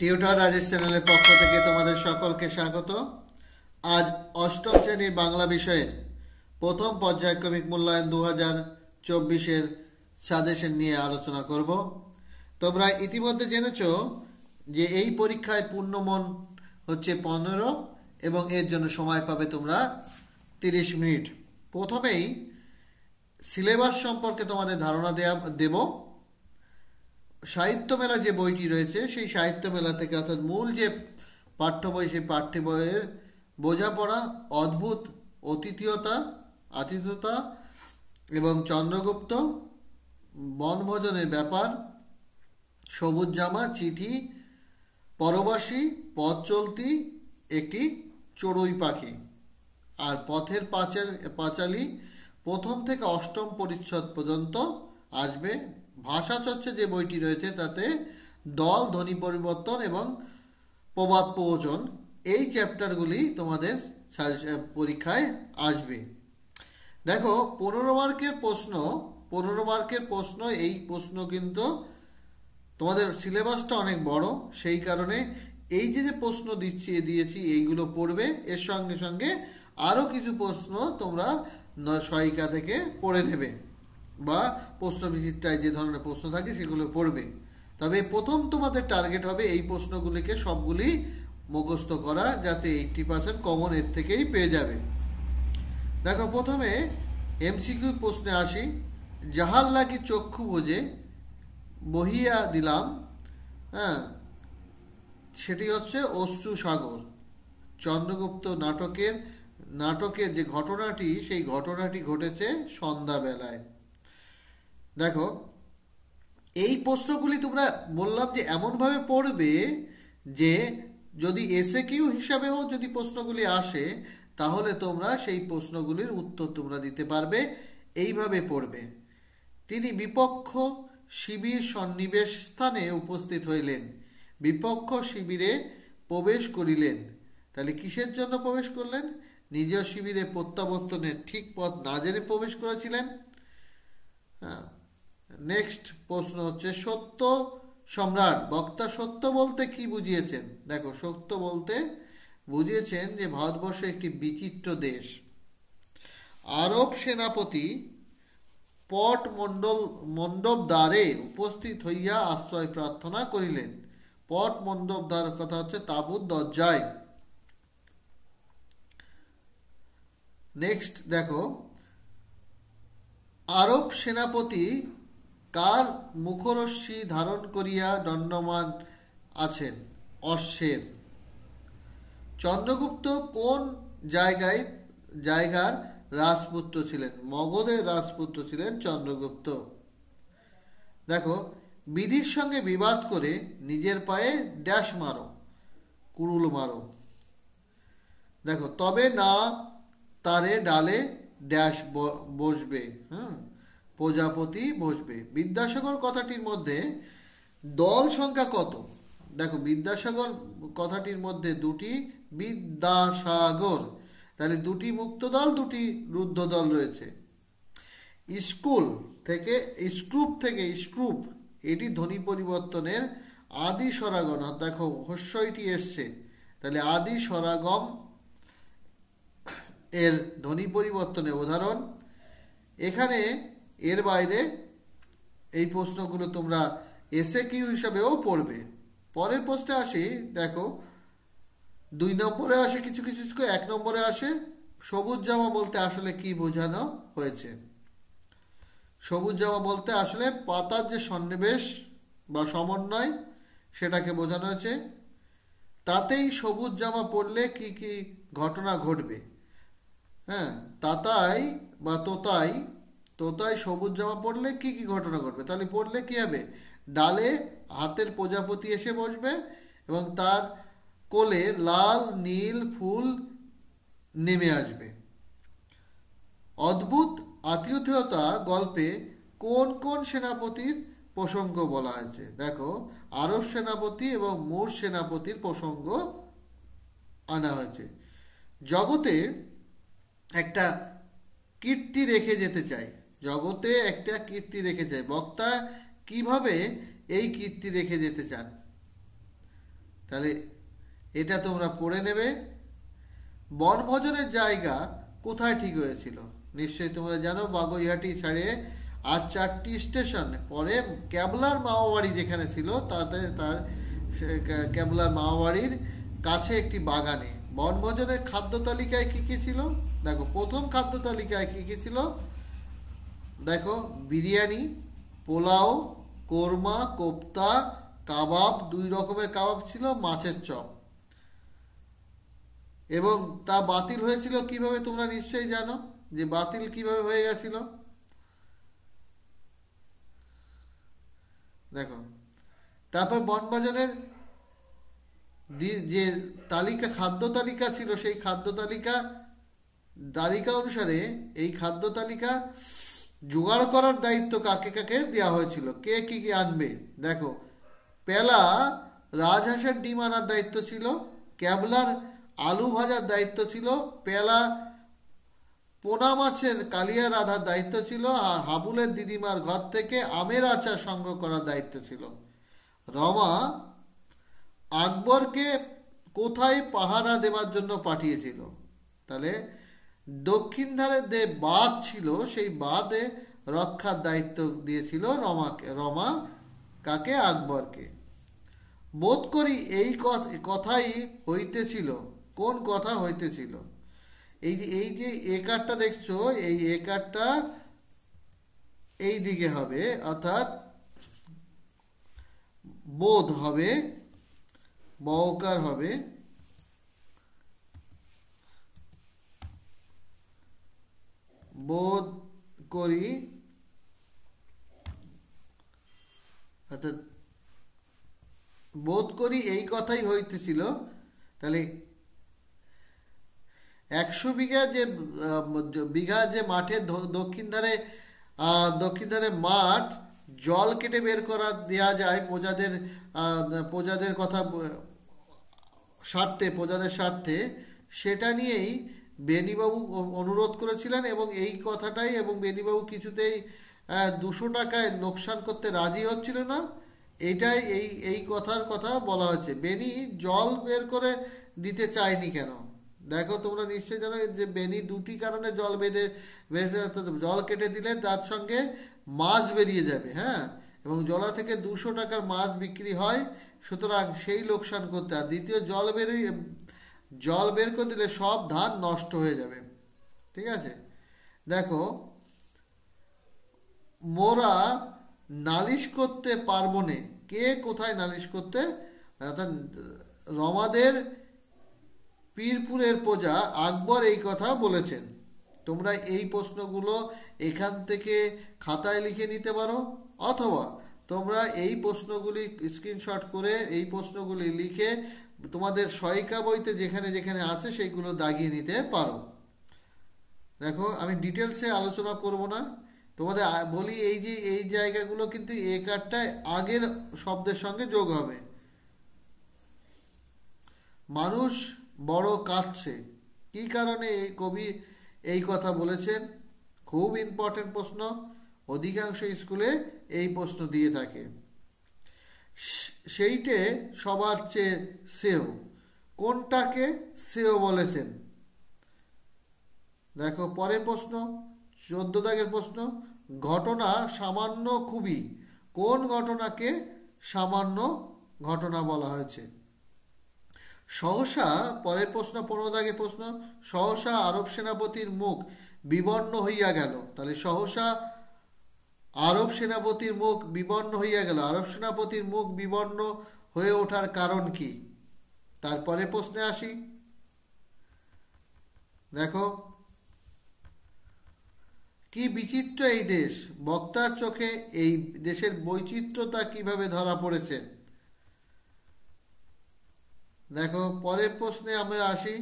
tutor Rajesh চ্যানেলের পক্ষ থেকে তোমাদের সকলকে স্বাগত আজ অষ্টম শ্রেণীর বাংলা বিষয়ের প্রথম পর্যায়ক্রমিক মূল্যায়ন দু হাজার চব্বিশের সাজেশন নিয়ে আলোচনা করব তোমরা ইতিমধ্যে জেনেছ যে এই পরীক্ষায় পূর্ণমন হচ্ছে পনেরো এবং এর জন্য সময় পাবে তোমরা তিরিশ মিনিট প্রথমেই সিলেবাস সম্পর্কে তোমাদের ধারণা দেয়া দেব সাহিত্য মেলা যে বইটি রয়েছে সেই সাহিত্য মেলা থেকে অর্থাৎ মূল যে পাঠ্য বই সেই পাঠ্য বইয়ের বোঝাপড়া অদ্ভুত অতিথিয়তা আতিথ্যতা এবং চন্দ্রগুপ্ত বনভোজনের ব্যাপার সবুজ জামা চিঠি পরবাসী পথ চলতি একটি চড়ুই পাখি আর পথের পাঁচাল পাঁচালি প্রথম থেকে অষ্টম পরিচ্ছদ পর্যন্ত আসবে ভাষা চর্চা যে বইটি রয়েছে তাতে দল ধ্বনি পরিবর্তন এবং প্রবাদ প্রবচন এই চ্যাপ্টারগুলি তোমাদের পরীক্ষায় আসবে দেখো পনেরো মার্কের প্রশ্ন পনেরো মার্কের প্রশ্ন এই প্রশ্ন কিন্তু তোমাদের সিলেবাসটা অনেক বড় সেই কারণে এই যে যে প্রশ্ন দিচ্ছি দিয়েছি এইগুলো পড়বে এর সঙ্গে সঙ্গে আরও কিছু প্রশ্ন তোমরা সহায়িকা থেকে পড়ে নেবে বা প্রশ্ন যে ধরনের প্রশ্ন থাকে সেগুলো পড়বে তবে প্রথম তোমাদের টার্গেট হবে এই প্রশ্নগুলিকে সবগুলি মুখস্থ করা যাতে এইটটি পার্সেন্ট কমন এর থেকেই পেয়ে যাবে দেখো প্রথমে এমসিকিউ প্রশ্নে আসি জাহাল লাগি চক্ষু বোঝে বহিয়া দিলাম হ্যাঁ সেটি হচ্ছে অশ্রু সাগর চন্দ্রগুপ্ত নাটকের নাটকের যে ঘটনাটি সেই ঘটনাটি ঘটেছে সন্ধ্যাবেলায় দেখো এই প্রশ্নগুলি তোমরা বললাম যে এমনভাবে পড়বে যে যদি এসে কিউ হিসাবেও যদি প্রশ্নগুলি আসে তাহলে তোমরা সেই প্রশ্নগুলির উত্তর তোমরা দিতে পারবে এইভাবে পড়বে তিনি বিপক্ষ শিবির সন্নিবেশ স্থানে উপস্থিত হইলেন বিপক্ষ শিবিরে প্রবেশ করিলেন তাহলে কিসের জন্য প্রবেশ করলেন নিজ শিবিরে প্রত্যাবর্তনের ঠিক পথ না জেনে প্রবেশ করেছিলেন হ্যাঁ নেক্সট প্রশ্ন হচ্ছে সত্য সম্রাট বক্তা সত্য বলতে কি বুঝিয়েছেন দেখো সত্য বলতে বুঝিয়েছেন যে ভারতবর্ষ একটি বিচিত্র দেশ আরব সেনাপতি পট মণ্ডল মণ্ডপ দ্বারে উপস্থিত হইয়া আশ্রয় প্রার্থনা করিলেন পট মণ্ডপ দ্বার কথা হচ্ছে তাবুত দরজায় নেক্সট দেখো আরব সেনাপতি কার মুখরশ্মি ধারণ করিয়া দণ্ডমান আছেন অশ্বের চন্দ্রগুপ্ত কোন জায়গায় জায়গার রাজপুত্র ছিলেন মগধের রাজপুত্র ছিলেন চন্দ্রগুপ্ত দেখো বিধির সঙ্গে বিবাদ করে নিজের পায়ে ড্যাশ মারো কুড়ুল মারো দেখো তবে না তারে ডালে ড্যাশ বসবে হুম প্রজাপতি বসবে বিদ্যাসাগর কথাটির মধ্যে দল সংখ্যা কত দেখো বিদ্যাসাগর কথাটির মধ্যে দুটি বিদ্যাসাগর তাহলে দুটি মুক্ত দল দুটি রুদ্ধ দল রয়েছে স্কুল থেকে স্ক্রুপ থেকে স্ক্রুপ এটি ধ্বনি পরিবর্তনের আদি সরাগণ দেখো হস্যইটি এসছে তাহলে আদি সরাগম এর ধ্বনি পরিবর্তনের উদাহরণ এখানে এর বাইরে এই প্রশ্নগুলো তোমরা এসে কিউ হিসাবেও পড়বে পরের প্রশ্নে আসি দেখো দুই নম্বরে আসে কিছু কিছু এক নম্বরে আসে সবুজ জামা বলতে আসলে কি বোঝানো হয়েছে সবুজ জামা বলতে আসলে পাতার যে সন্নিবেশ বা সমন্বয় সেটাকে বোঝানো হয়েছে তাতেই সবুজ জামা পড়লে কি কি ঘটনা ঘটবে হ্যাঁ তাতাই বা তোতাই তোতায় সবুজ জামা পড়লে কি কি ঘটনা ঘটবে তাহলে পড়লে কী হবে ডালে হাতের প্রজাপতি এসে বসবে এবং তার কোলে লাল নীল ফুল নেমে আসবে অদ্ভুত আতিথেয়তা গল্পে কোন কোন সেনাপতির প্রসঙ্গ বলা হয়েছে দেখো আরব সেনাপতি এবং মোর সেনাপতির প্রসঙ্গ আনা হয়েছে জগতে একটা কীর্তি রেখে যেতে চাই জগতে একটা কীর্তি রেখে যায় বক্তা কিভাবে এই কীর্তি রেখে যেতে চান তাহলে এটা তোমরা পড়ে নেবে বনভোজনের জায়গা কোথায় ঠিক হয়েছিল নিশ্চয়ই তোমরা জানো বাগুইহাটি ছাড়ে আর চারটি স্টেশন পরে ক্যাবলার মাওয়াড়ি যেখানে ছিল তাদের তার ক্যাবলার মাওয়াড়ির কাছে একটি বাগানে বনভোজনের খাদ্য তালিকায় কী কী ছিল দেখো প্রথম খাদ্য তালিকায় কী কী ছিল দেখো বিরিয়ানি পোলাও কোরমা কোপ্তা কাবাব দুই রকমের কাবাব ছিল মাছের চপ এবং তা বাতিল হয়েছিল কিভাবে তোমরা নিশ্চয়ই জানো যে বাতিল কিভাবে হয়ে গেছিল দেখো তারপর বনবাজারের যে তালিকা খাদ্য তালিকা ছিল সেই খাদ্য তালিকা তালিকা অনুসারে এই খাদ্য তালিকা জোগাড় করার দায়িত্ব কাকে কাকে দেওয়া হয়েছিল কে কি কি আনবে দেখো পেলা রাজহাঁসের ডিম আনার দায়িত্ব ছিল ক্যাবলার আলু ভাজার দায়িত্ব ছিল পেলা পোনা মাছের কালিয়া রাধার দায়িত্ব ছিল আর হাবুলের দিদিমার ঘর থেকে আমের আচার সংগ্রহ করার দায়িত্ব ছিল রমা আকবরকে কোথায় পাহারা দেওয়ার জন্য পাঠিয়েছিল তাহলে দক্ষিণ ধারে যে বাঁধ ছিল সেই বাঁধে রক্ষার দায়িত্ব দিয়েছিল রমাকে রমা কাকে আকবরকে বোধ করি এই কথাই হইতেছিল কোন কথা হইতেছিল এই যে এই যে এ দেখছো এই একারটা এই দিকে হবে অর্থাৎ বোধ হবে বকার হবে বোধ করি অর্থাৎ বোধ করি এই কথাই হইতেছিল তাহলে একশো বিঘা যে বিঘা যে মাঠে দক্ষিণ ধারে দক্ষিণ ধারে মাঠ জল কেটে বের করা দেওয়া যায় প্রজাদের প্রজাদের কথা স্বার্থে প্রজাদের স্বার্থে সেটা নিয়েই বেনিবাবু অনুরোধ করেছিলেন এবং এই কথাটাই এবং বেনিবাবু কিছুতেই দুশো টাকায় লোকসান করতে রাজি হচ্ছিল না এটাই এই এই কথার কথা বলা হয়েছে বেনি জল বের করে দিতে চায়নি কেন দেখো তোমরা নিশ্চয়ই জানো যে বেনি দুটি কারণে জল বেঁধে জল কেটে দিলে তার সঙ্গে মাছ বেরিয়ে যাবে হ্যাঁ এবং জলা থেকে দুশো টাকার মাছ বিক্রি হয় সুতরাং সেই লোকসান করতে আর দ্বিতীয় জল বেরিয়ে জল বের করে দিলে সব ধান নষ্ট হয়ে যাবে ঠিক আছে দেখো মোরা নালিশ করতে পারবো নে কে কোথায় নালিশ করতে রমাদের পীরপুরের প্রজা আকবর এই কথা বলেছেন তোমরা এই প্রশ্নগুলো এখান থেকে খাতায় লিখে নিতে পারো অথবা তোমরা এই প্রশ্নগুলি স্ক্রিনশট করে এই প্রশ্নগুলি লিখে তোমাদের সহায়িকা বইতে যেখানে যেখানে আছে সেইগুলো দাগিয়ে নিতে পারো দেখো আমি ডিটেলসে আলোচনা করব না তোমাদের বলি এই যে এই জায়গাগুলো কিন্তু এ কার্ডটায় আগের শব্দের সঙ্গে যোগ হবে মানুষ বড় কাঁদছে কি কারণে এই কবি এই কথা বলেছেন খুব ইম্পর্টেন্ট প্রশ্ন অধিকাংশ স্কুলে এই প্রশ্ন দিয়ে থাকে সেইটে সবার চেয়ে শ্রেয় কোনটাকে শ্রেয় বলেছেন দেখো পরের প্রশ্ন চোদ্দ দাগের প্রশ্ন ঘটনা সামান্য খুবই কোন ঘটনাকে সামান্য ঘটনা বলা হয়েছে সহসা পরের প্রশ্ন পনেরো দাগের প্রশ্ন সহসা আরব সেনাপতির মুখ বিবর্ণ হইয়া গেল তাহলে সহসা আরব সেনাপতির মুখ বিবর্ণ হইয়া গেল আরব সেনাপতির মুখ বিবর্ণ হয়ে ওঠার কারণ কি তারপরে প্রশ্নে আসি দেখো কি বিচিত্র এই দেশ বক্তার চোখে এই দেশের বৈচিত্র্যতা কিভাবে ধরা পড়েছে দেখো পরের প্রশ্নে আমরা আসি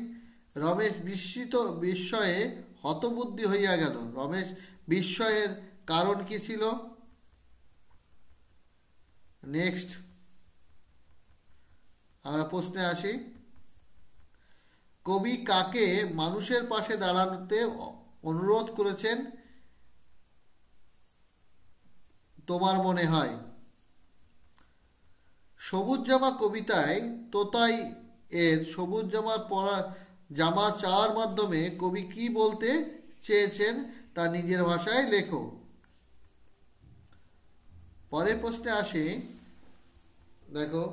রমেশ বিস্মিত বিস্ময়ে হতবুদ্ধি হইয়া গেল রমেশ বিস্ময়ের কারণ কি ছিল নেক্সট আমরা প্রশ্নে আসি কবি কাকে মানুষের পাশে দাঁড়াতে অনুরোধ করেছেন তোমার মনে হয় সবুজ জামা কবিতায় তোতাই এর সবুজ জামা পরা জামা চাওয়ার মাধ্যমে কবি কি বলতে চেয়েছেন তা নিজের ভাষায় লেখো পরের প্রশ্নে আসে দেখো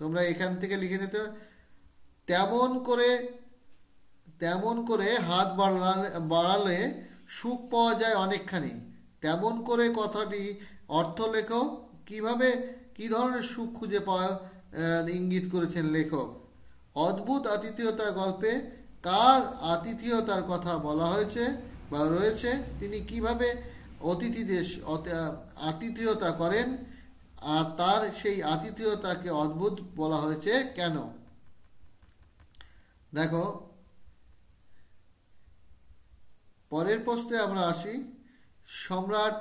তোমরা এখান থেকে লিখে নিতে তেমন করে তেমন করে হাত বাড়ালে বাড়ালে সুখ পাওয়া যায় অনেকখানি তেমন করে কথাটি অর্থ লেখো কিভাবে কি ধরনের সুখ খুঁজে পাওয়া ইঙ্গিত করেছেন লেখক অদ্ভুত আতিথেয়তা গল্পে কার আতিথেয়তার কথা বলা হয়েছে বা রয়েছে তিনি কিভাবে অতিথিদের আতিথেয়তা করেন আর তার সেই আতিথেয়তাকে অদ্ভুত বলা হয়েছে কেন দেখো পরের প্রশ্নে আমরা আসি সম্রাট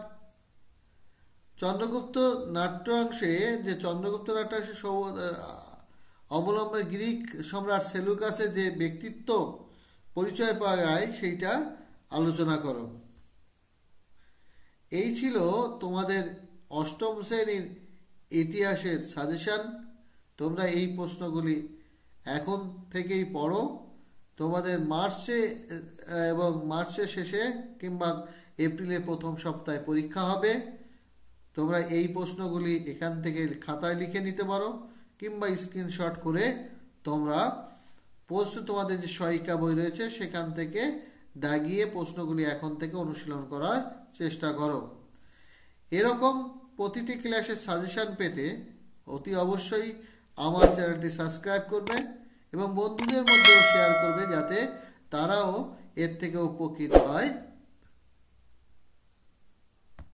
চন্দ্রগুপ্ত নাট্যাংশে যে চন্দ্রগুপ্ত নাট্যাংশে অবলম্বনে গ্রিক সম্রাট সেলুকাসের যে ব্যক্তিত্ব পরিচয় পাওয়া যায় সেইটা আলোচনা করো এই ছিল তোমাদের অষ্টম শ্রেণীর ইতিহাসের সাজেশান তোমরা এই প্রশ্নগুলি এখন থেকেই পড়ো তোমাদের মার্চে এবং মার্চের শেষে কিংবা এপ্রিলের প্রথম সপ্তাহে পরীক্ষা হবে তোমরা এই প্রশ্নগুলি এখান থেকে খাতায় লিখে নিতে পারো কিংবা স্ক্রিনশট করে তোমরা প্রশ্ন তোমাদের যে সহিকা বই রয়েছে সেখান থেকে দাগিয়ে প্রশ্নগুলি এখন থেকে অনুশীলন করার চেষ্টা করো এরকম প্রতিটি ক্লাসের সাজেশান পেতে অতি অবশ্যই আমার চ্যানেলটি সাবস্ক্রাইব করবে এবং বন্ধুদের মধ্যেও শেয়ার করবে যাতে তারাও এর থেকে উপকৃত হয়